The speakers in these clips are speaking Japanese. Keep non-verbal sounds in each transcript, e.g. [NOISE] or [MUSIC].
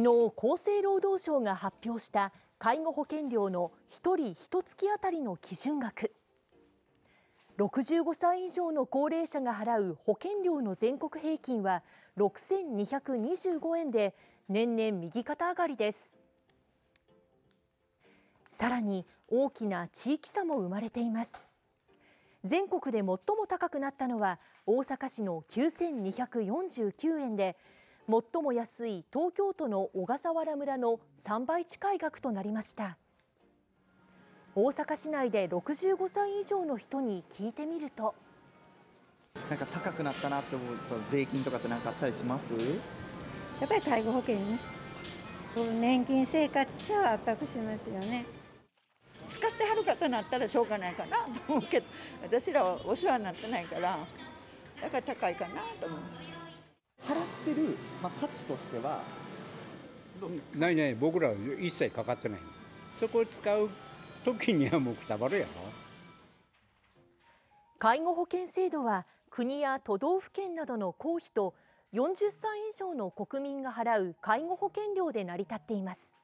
昨日厚生労働省が発表した介護保険料の1人1月当たりの基準額65歳以上の高齢者が払う保険料の全国平均は6225円で年々右肩上がりですさらに大きな地域差も生まれています全国で最も高くなったのは大阪市の9249円で最も安い東京都の小笠原村の3倍近い額となりました大阪市内で65歳以上の人に聞いてみるとなんか高くなったなって思うその税金とかって何かあったりしますやっぱり介護保険ね年金生活者は圧迫しますよね使ってはる方なったらしょうがないかなと思うけど私らはお世話になってないからだから高いかなと思う払ってるまあ、価値としてはないない僕らは一切かかってないそこを使う時にはもうくさばるやろ介護保険制度は国や都道府県などの公費と40歳以上の国民が払う介護保険料で成り立っています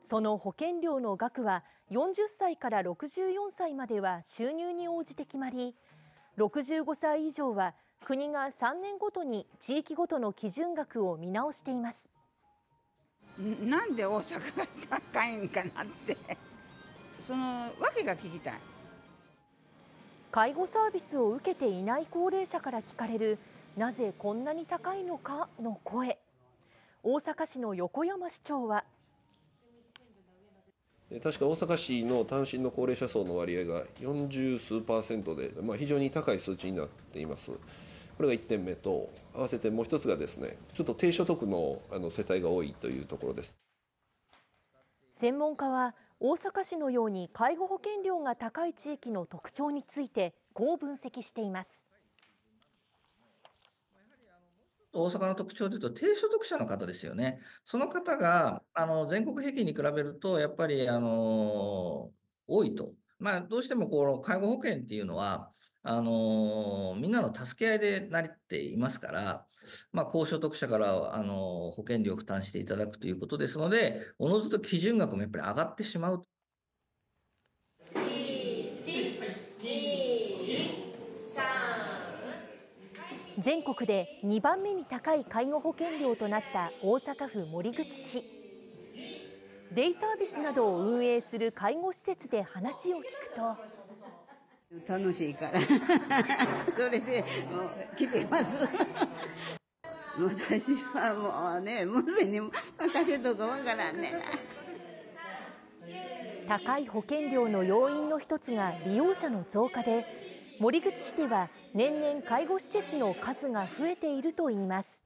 その保険料の額は40歳から64歳までは収入に応じて決まり65歳以上は国が3年ごとに地域ごとの基準額を見直していますなんで大阪が高いんかなってその訳が聞きたい介護サービスを受けていない高齢者から聞かれるなぜこんなに高いのかの声大阪市の横山市長は確か大阪市の単身の高齢者層の割合が40数パーセントで、まあ、非常に高い数値になっています。これが1点目と、合わせてもう1つがですね、ちょっと低所得のあの世帯が多いというところです。専門家は、大阪市のように介護保険料が高い地域の特徴について、こう分析しています。大阪の特徴でいうと、低所得者の方ですよね。その方が、あの、全国平均に比べると、やっぱり、あの、多いと。まあ、どうしても、この、介護保険っていうのは、あの、みんなの助け合いでなっていますから、まあ、高所得者から、あの、保険料を負担していただくということですので、おのずと基準額もやっぱり上がってしまう。全国で2番目に高い介護保険料となった大阪府守口市デイサービスなどを運営する介護施設で話を聞くと楽しいから [LAUGHS] それでもう来てます [LAUGHS] 私はもうね娘に任せとかわからんね高い保険料の要因の一つが利用者の増加で森口市では年々介護施設の数が増えているといいます。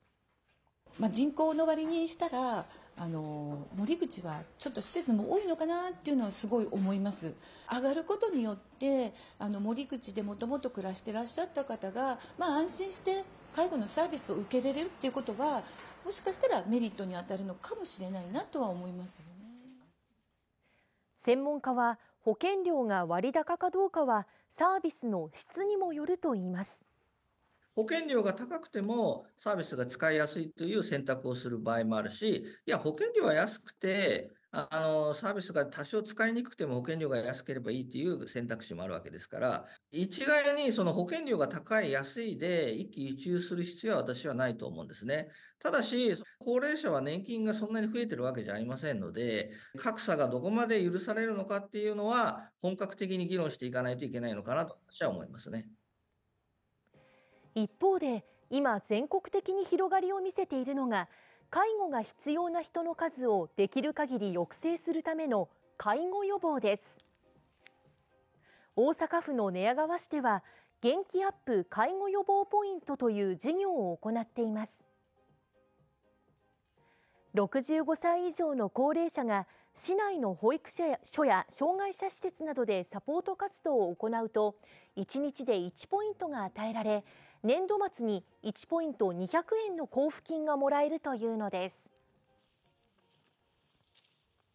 まあ、人口の割にしたらあの森口はちょっと施設も多いのかなっていうのはすごい思います上がることによってあの森口でもともと暮らしてらっしゃった方が、まあ、安心して介護のサービスを受けられるっていうことはもしかしたらメリットに当たるのかもしれないなとは思います専門家は保険料が割高かどうかはサービスの質にもよるといいます。保険料が高くてもサービスが使いやすいという選択をする場合もあるし、いや、保険料は安くて、あの、サービスが多少使いにくくても保険料が安ければいいっていう選択肢もあるわけですから、一概にその保険料が高い、安いで一喜一憂する必要は私はないと思うんですね。ただし、高齢者は年金がそんなに増えてるわけじゃありませんので、格差がどこまで許されるのかっていうのは、本格的に議論していかないといけないのかなと私は思いますね。一方で、今全国的に広がりを見せているのが、介護が必要な人の数をできる限り抑制するための介護予防です大阪府の寝屋川市では元気アップ介護予防ポイントという事業を行っています65歳以上の高齢者が市内の保育所や障害者施設などでサポート活動を行うと1日で1ポイントが与えられ年度末に1ポイント200円の交付金がもらえるというのです。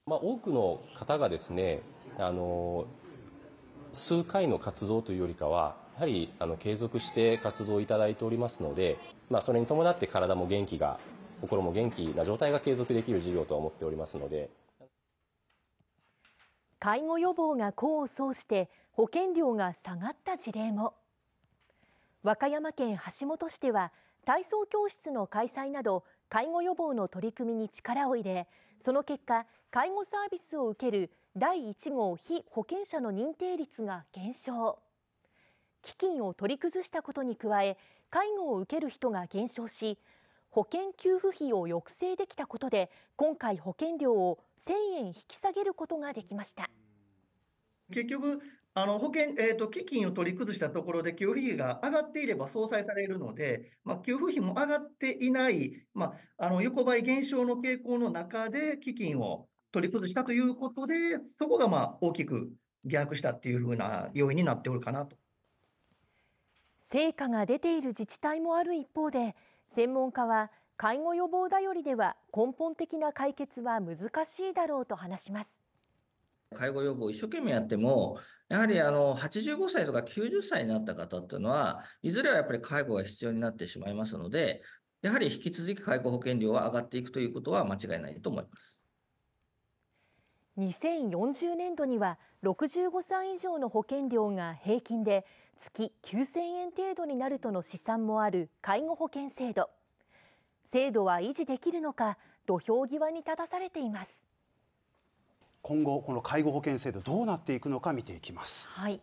まあ、多くの方がですねあの数回の活動というよりかはやはりあの継続して活動をいただいておりますので、まあ、それに伴って体も元気が心も元気な状態が継続できる事業とは思っておりますので介護予防が功を奏して保険料が下がった事例も。和歌山県橋本市では体操教室の開催など介護予防の取り組みに力を入れその結果介護サービスを受ける第1号被保険者の認定率が減少基金を取り崩したことに加え介護を受ける人が減少し保険給付費を抑制できたことで今回保険料を1000円引き下げることができました結局あの保険、えーと、基金を取り崩したところで給付費が上がっていれば相殺されるので、まあ、給付費も上がっていない、まあ、あの横ばい減少の傾向の中で基金を取り崩したということで、そこがまあ大きく下落したっていうふうな要因になっておるかなと。成果が出ている自治体もある一方で、専門家は介護予防頼りでは根本的な解決は難しいだろうと話します。介護予防一生懸命やっても、やはりあの85歳とか90歳になった方っていうのは、いずれはやっぱり介護が必要になってしまいますので、やはり引き続き介護保険料は上がっていくということは間違いないと思います。2040年度には65歳以上の保険料が平均で月9000円程度になるとの試算もある介護保険制度制度は維持できるのか土俵際に立たされています今後この介護保険制度どうなっていくのか見ていきます。はい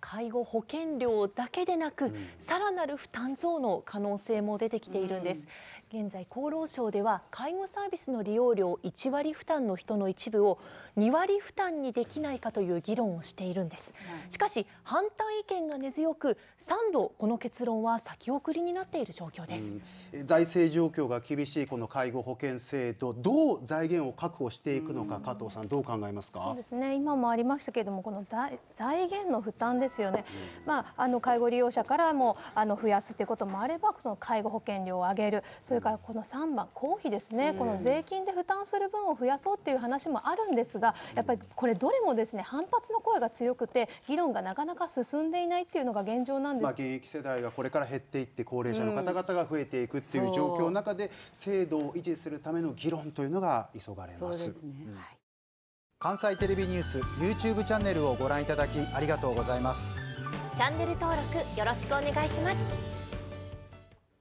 介護保険料だけでなく、さらなる負担増の可能性も出てきているんです。現在、厚労省では介護サービスの利用料1割負担の人の一部を2割負担にできないかという議論をしているんです。しかし、反対意見が根強く、3度この結論は先送りになっている状況です。財政状況が厳しいこの介護保険制度、どう財源を確保していくのか、加藤さんどう考えますか。そうですね。今もありましたけれども、この財源の負担さんですよね、まあ、あの介護利用者からもあの増やすということもあればその介護保険料を上げるそれからこの3番公費ですね、この税金で負担する分を増やそうという話もあるんですがやっぱりこれどれもですね反発の声が強くて議論がなかなか進んでいないというのが現状なんです、まあ、現役世代がこれから減っていって高齢者の方々が増えていくという状況の中で制度を維持するための議論というのが急がれます。そうですね、はい関西テレビニュース YouTube チャンネルをご覧いただきありがとうございますチャンネル登録よろしくお願いします